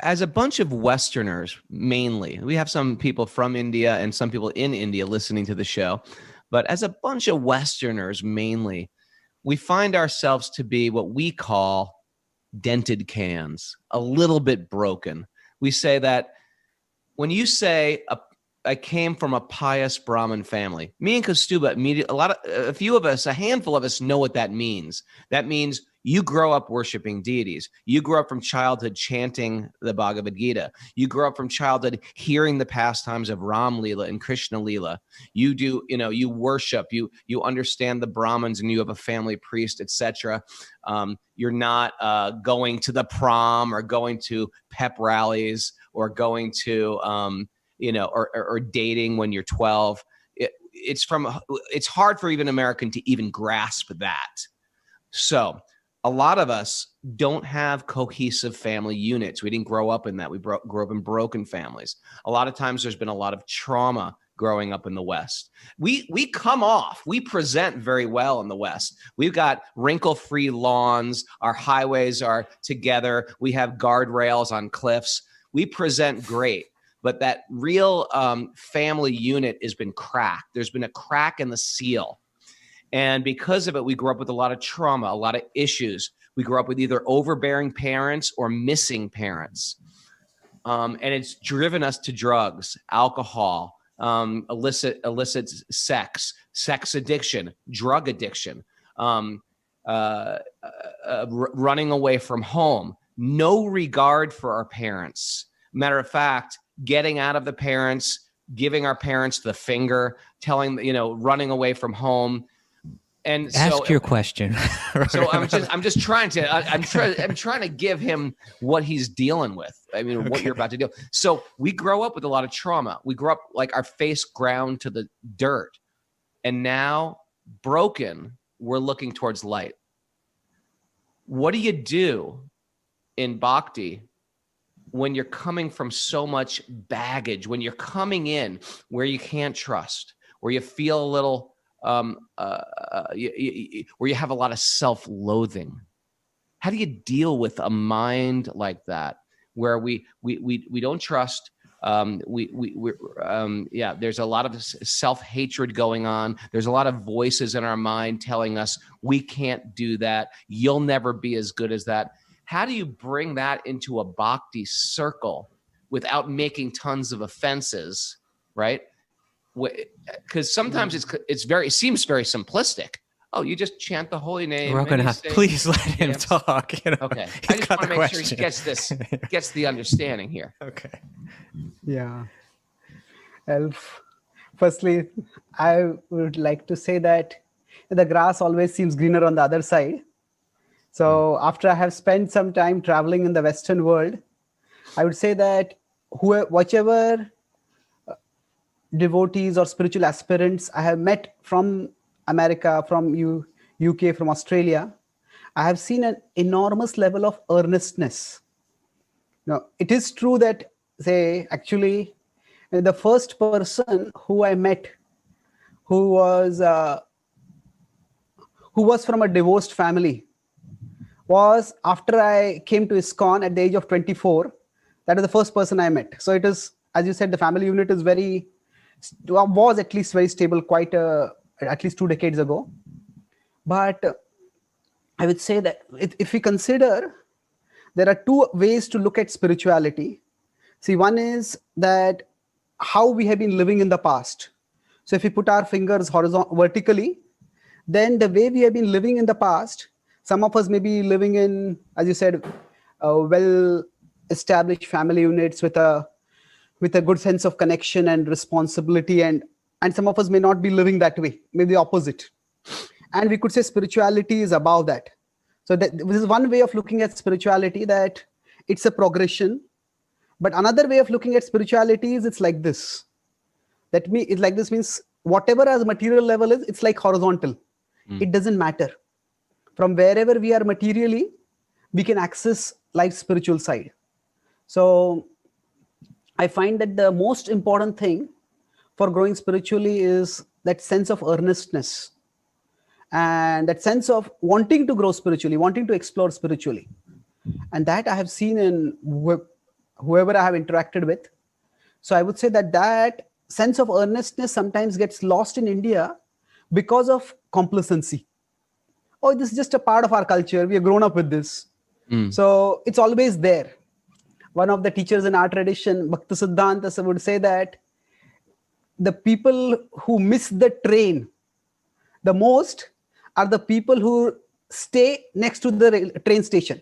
as a bunch of Westerners mainly, we have some people from India and some people in India listening to the show, but as a bunch of Westerners mainly, we find ourselves to be what we call dented cans, a little bit broken. We say that when you say a, I came from a pious Brahmin family, me and Kostuba, a lot of, a few of us, a handful of us know what that means. That means you grow up worshiping deities. You grow up from childhood chanting the Bhagavad Gita. You grow up from childhood hearing the pastimes of Ram Leela and Krishna Leela. You do, you know, you worship. You you understand the Brahmins, and you have a family priest, etc. Um, you're not uh, going to the prom or going to pep rallies or going to, um, you know, or, or, or dating when you're 12 it's from it's hard for even American to even grasp that. So a lot of us don't have cohesive family units. We didn't grow up in that. We bro- grew up in broken families. A lot of times there's been a lot of trauma growing up in the West. We we come off, we present very well in the West. We've got wrinkle-free lawns, our highways are together, we have guardrails on cliffs. We present great, but that real um, family unit has been cracked. There's been a crack in the seal and because of it, we grew up with a lot of trauma, a lot of issues. We grew up with either overbearing parents or missing parents. Um, and it's driven us to drugs, alcohol, um, illicit, illicit sex, sex addiction, drug addiction, um, uh, uh, uh r- running away from home, no regard for our parents. Matter of fact, getting out of the parents, giving our parents the finger, telling, you know, running away from home and ask so, your question. so I'm just I'm just trying to I, am trying I'm trying to give him what he's dealing with. I mean, okay. what you're about to deal. So we grow up with a lot of trauma. We grow up like our face ground to the dirt, and now broken, we're looking towards light. What do you do in bhakti when you're coming from so much baggage? When you're coming in where you can't trust, where you feel a little um, uh, uh where you have a lot of self-loathing. How do you deal with a mind like that, where we we we we don't trust? Um, we we we um, yeah. There's a lot of self hatred going on. There's a lot of voices in our mind telling us we can't do that. You'll never be as good as that. How do you bring that into a bhakti circle without making tons of offenses, right? because sometimes mm. it's it's very it seems very simplistic. Oh, you just chant the holy name. We're gonna say, please let him talk. You know, okay, I just want to make question. sure he gets this, gets the understanding here. Okay. Yeah. Elf. Firstly, I would like to say that the grass always seems greener on the other side. So hmm. after I have spent some time traveling in the Western world, I would say that whoever, whichever devotees or spiritual aspirants I have met from America, from U- UK, from Australia, I have seen an enormous level of earnestness. Now, it is true that, say, actually, the first person who I met who was uh, who was from a divorced family was after I came to ISKCON at the age of 24. That is the first person I met. So it is, as you said, the family unit is very was at least very stable quite at least two decades ago. But I would say that if we consider, there are two ways to look at spirituality. See, one is that how we have been living in the past. So if we put our fingers horizontally, vertically, then the way we have been living in the past, some of us may be living in, as you said, well-established family units with a with a good sense of connection and responsibility and and some of us may not be living that way maybe the opposite and we could say spirituality is above that so that, this is one way of looking at spirituality that it's a progression but another way of looking at spirituality is it's like this that me it's like this means whatever as material level is it's like horizontal mm. it doesn't matter from wherever we are materially we can access life's spiritual side so I find that the most important thing for growing spiritually is that sense of earnestness and that sense of wanting to grow spiritually, wanting to explore spiritually. And that I have seen in whoever I have interacted with. So I would say that that sense of earnestness sometimes gets lost in India because of complacency. Oh, this is just a part of our culture. We are grown up with this. Mm. So it's always there one of the teachers in our tradition, Bhakti Siddhanta, would say that the people who miss the train the most are the people who stay next to the train station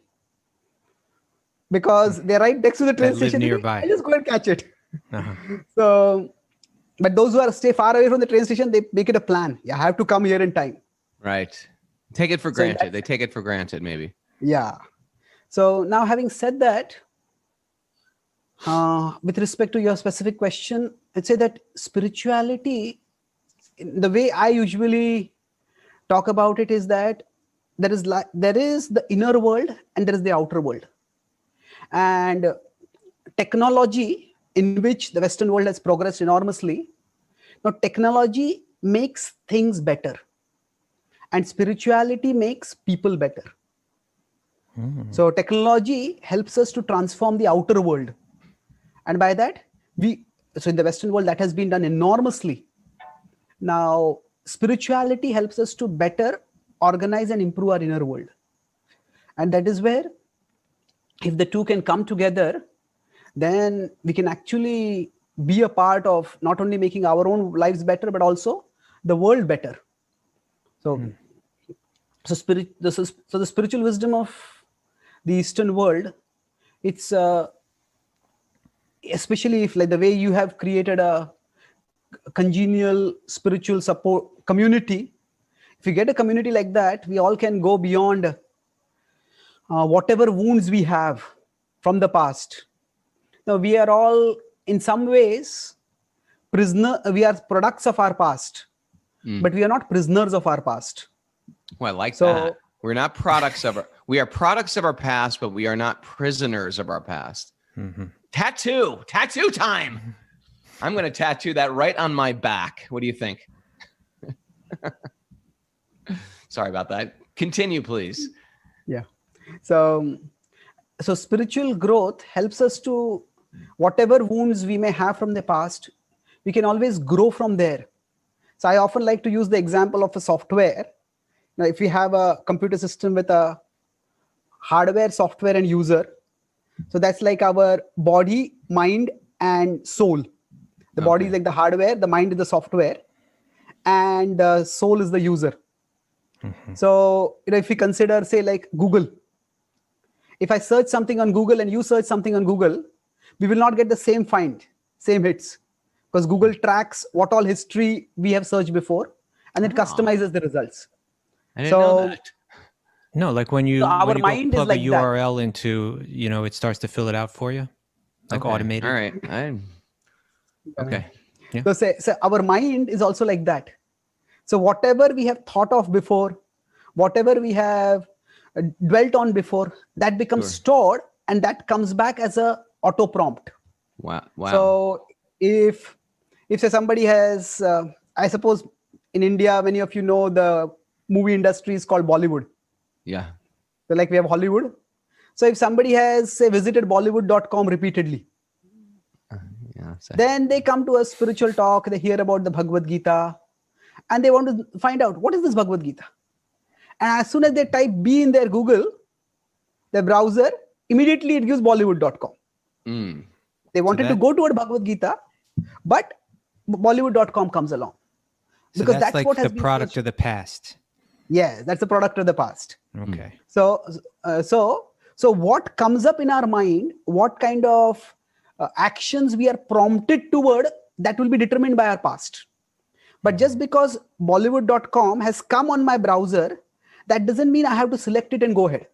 because they're right next to the train station nearby. They, just go and catch it. Uh-huh. So, but those who are stay far away from the train station, they make it a plan. Yeah, I have to come here in time. Right. Take it for granted. they take it for granted, maybe. Yeah. So now, having said that, uh, with respect to your specific question, I'd say that spirituality, the way I usually talk about it is that there is like there is the inner world and there is the outer world, and technology in which the Western world has progressed enormously. Now, technology makes things better, and spirituality makes people better. Mm. So, technology helps us to transform the outer world and by that we so in the western world that has been done enormously now spirituality helps us to better organize and improve our inner world and that is where if the two can come together then we can actually be a part of not only making our own lives better but also the world better so mm. so spirit so, so the spiritual wisdom of the eastern world it's uh, especially if like the way you have created a congenial spiritual support community if you get a community like that we all can go beyond uh, whatever wounds we have from the past now we are all in some ways prisoner we are products of our past mm. but we are not prisoners of our past well I like so, that we're not products of our we are products of our past but we are not prisoners of our past mm-hmm tattoo, tattoo time. I'm going to tattoo that right on my back. What do you think? Sorry about that. Continue, please. Yeah. So, so spiritual growth helps us to whatever wounds we may have from the past, we can always grow from there. So I often like to use the example of a software. Now, if we have a computer system with a hardware, software, and user, so that's like our body mind and soul the okay. body is like the hardware the mind is the software and the uh, soul is the user mm-hmm. so you know if we consider say like google if i search something on google and you search something on google we will not get the same find same hits because google tracks what all history we have searched before and it oh. customizes the results so no, like when you, so when you mind plug like a URL that. into, you know, it starts to fill it out for you, like okay. automated. All right. I'm... Okay. Mm-hmm. Yeah. So, say, so our mind is also like that. So whatever we have thought of before, whatever we have uh, dwelt on before, that becomes sure. stored and that comes back as a auto prompt. Wow. wow. So if if say somebody has, uh, I suppose in India, many of you know the movie industry is called Bollywood. Yeah. So like we have Hollywood. So if somebody has say visited Bollywood.com repeatedly, uh, yeah, then they come to a spiritual talk. They hear about the Bhagavad Gita, and they want to find out what is this Bhagavad Gita. And as soon as they type B in their Google, their browser immediately it gives Bollywood.com. Mm. They wanted so that... to go toward Bhagavad Gita, but Bollywood.com comes along. So because that's, that's like what the product of the past yes that's a product of the past hmm. okay so uh, so so what comes up in our mind what kind of uh, actions we are prompted toward that will be determined by our past but just hmm. because bollywood.com has come on my browser that doesn't mean i have to select it and go ahead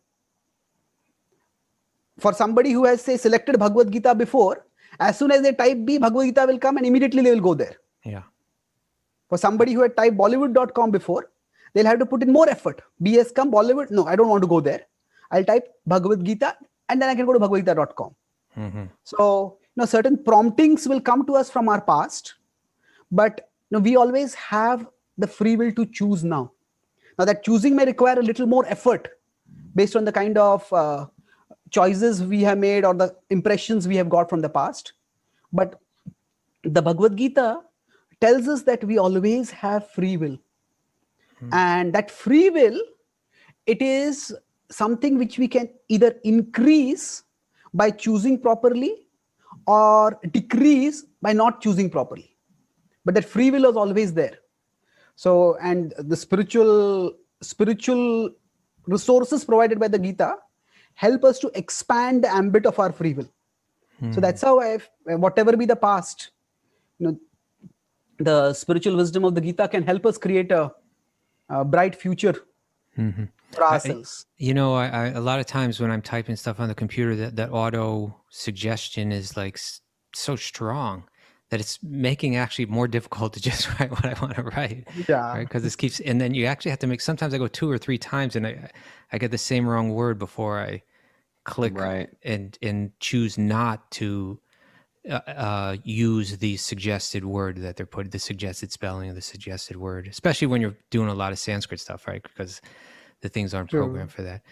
for somebody who has say selected bhagavad gita before as soon as they type b bhagavad gita will come and immediately they will go there yeah for somebody who had typed bollywood.com before they'll have to put in more effort. BS come Bollywood. No, I don't want to go there. I'll type Bhagavad Gita and then I can go to bhagavadgita.com. Mm-hmm. So, you know, certain promptings will come to us from our past, but you know, we always have the free will to choose now. Now, that choosing may require a little more effort based on the kind of uh, choices we have made or the impressions we have got from the past. But the Bhagavad Gita tells us that we always have free will. Hmm. And that free will, it is something which we can either increase by choosing properly or decrease by not choosing properly. But that free will is always there. So, and the spiritual spiritual resources provided by the Gita help us to expand the ambit of our free will. Hmm. So that's how I, whatever be the past, you know, the spiritual wisdom of the Gita can help us create a uh, bright future mm-hmm. for ourselves. I, you know, I, I, a lot of times when I'm typing stuff on the computer, that, that auto suggestion is like so strong that it's making actually more difficult to just write what I want to write. Yeah. Because right? this keeps, and then you actually have to make, sometimes I go two or three times and I, I get the same wrong word before I click right. and, and choose not to uh, uh, use the suggested word that they're put the suggested spelling of the suggested word, especially when you're doing a lot of Sanskrit stuff, right? Because the things aren't True. programmed for that.